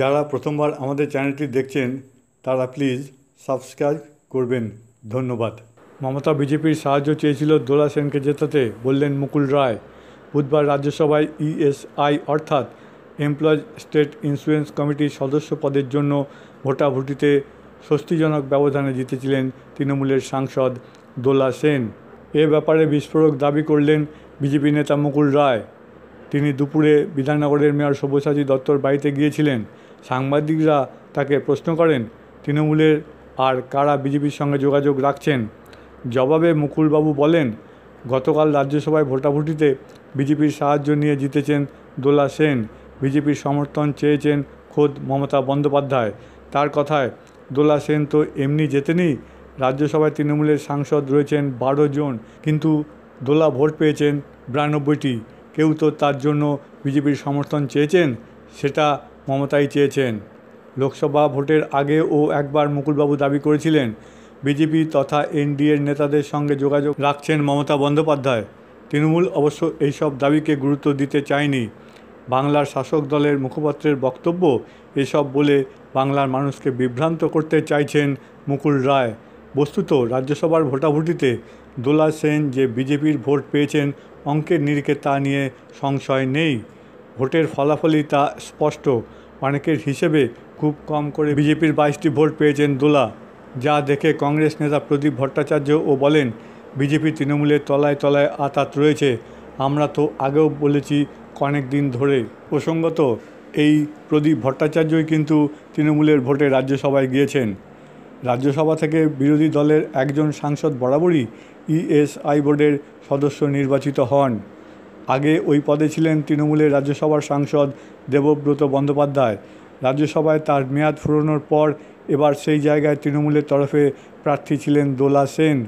যারা প্রথমবার আমাদের চ্যানেলটি দেখছেন তারা প্লিজ সাবস্ক্রাইব করবেন ধন্যবাদ মমতা বিজেপির সাহায্য চেয়েছিল দোলা সেনকে জেতাতে বললেন মুকুল রায় বুধবার রাজ্যসভায় ইএসআই অর্থাৎ এমপ্লয়েজ স্টেট ইন্স্যুরেন্স কমিটির সদস্য পদের জন্য ভোটাভুটিতে স্বস্তিজনক ব্যবধানে জিতেছিলেন তৃণমূলের সাংসদ দোলা সেন এ ব্যাপারে বিস্ফোরক দাবি করলেন বিজেপি নেতা মুকুল রায় তিনি দুপুরে বিধাননগরের মেয়র সব্যসাচী দত্তর বাড়িতে গিয়েছিলেন সাংবাদিকরা তাকে প্রশ্ন করেন তৃণমূলের আর কারা বিজেপির সঙ্গে যোগাযোগ রাখছেন জবাবে মুকুলবাবু বলেন গতকাল রাজ্যসভায় ভোটাভুটিতে বিজেপির সাহায্য নিয়ে জিতেছেন দোলা সেন বিজেপির সমর্থন চেয়েছেন খোদ মমতা বন্দ্যোপাধ্যায় তার কথায় দোলা সেন তো এমনি জেতেনি রাজ্যসভায় তৃণমূলের সাংসদ রয়েছেন বারো জন কিন্তু দোলা ভোট পেয়েছেন বিরানব্বইটি কেউ তো তার জন্য বিজেপির সমর্থন চেয়েছেন সেটা মমতাই চেয়েছেন লোকসভা ভোটের আগে ও একবার মুকুলবাবু দাবি করেছিলেন বিজেপি তথা এনডিএর নেতাদের সঙ্গে যোগাযোগ রাখছেন মমতা বন্দ্যোপাধ্যায় তৃণমূল অবশ্য এইসব দাবিকে গুরুত্ব দিতে চায়নি বাংলার শাসক দলের মুখপাত্রের বক্তব্য এসব বলে বাংলার মানুষকে বিভ্রান্ত করতে চাইছেন মুকুল রায় বস্তুত রাজ্যসভার ভোটাভুটিতে দোলা সেন যে বিজেপির ভোট পেয়েছেন অঙ্কের নিরিখে তা নিয়ে সংশয় নেই ভোটের ফলাফলই তা স্পষ্ট অনেকের হিসেবে খুব কম করে বিজেপির বাইশটি ভোট পেয়েছেন দোলা যা দেখে কংগ্রেস নেতা প্রদীপ ভট্টাচার্য ও বলেন বিজেপি তৃণমূলের তলায় তলায় আতাত রয়েছে আমরা তো আগেও বলেছি অনেক দিন ধরে প্রসঙ্গত এই প্রদীপ ভট্টাচার্যই কিন্তু তৃণমূলের ভোটে রাজ্যসভায় গিয়েছেন রাজ্যসভা থেকে বিরোধী দলের একজন সাংসদ বরাবরই ইএসআই বোর্ডের সদস্য নির্বাচিত হন আগে ওই পদে ছিলেন তৃণমূলের রাজ্যসভার সাংসদ দেবব্রত বন্দ্যোপাধ্যায় রাজ্যসভায় তার মেয়াদ ফুরোনোর পর এবার সেই জায়গায় তৃণমূলের তরফে প্রার্থী ছিলেন দোলা সেন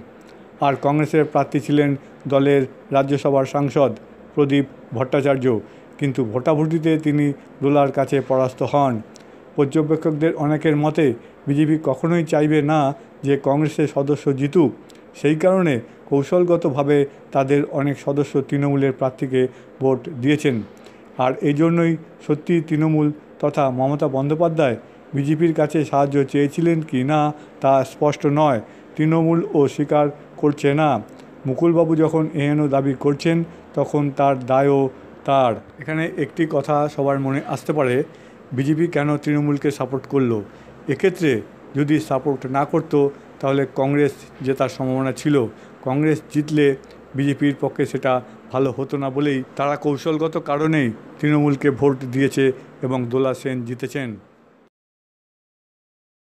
আর কংগ্রেসের প্রার্থী ছিলেন দলের রাজ্যসভার সাংসদ প্রদীপ ভট্টাচার্য কিন্তু ভোটাভুটিতে তিনি দোলার কাছে পরাস্ত হন পর্যবেক্ষকদের অনেকের মতে বিজেপি কখনোই চাইবে না যে কংগ্রেসের সদস্য জিতুক সেই কারণে কৌশলগতভাবে তাদের অনেক সদস্য তৃণমূলের প্রার্থীকে ভোট দিয়েছেন আর এই জন্যই সত্যি তৃণমূল তথা মমতা বন্দ্যোপাধ্যায় বিজেপির কাছে সাহায্য চেয়েছিলেন কি না তা স্পষ্ট নয় তৃণমূল ও স্বীকার করছে না মুকুলবাবু যখন এহেন দাবি করছেন তখন তার দায়ও তার এখানে একটি কথা সবার মনে আসতে পারে বিজেপি কেন তৃণমূলকে সাপোর্ট করলো এক্ষেত্রে যদি সাপোর্ট না করত তাহলে কংগ্রেস জেতার সম্ভাবনা ছিল কংগ্রেস জিতলে বিজেপির পক্ষে সেটা ভালো হতো না বলেই তারা কৌশলগত কারণেই তৃণমূলকে ভোট দিয়েছে এবং দোলা সেন জিতেছেন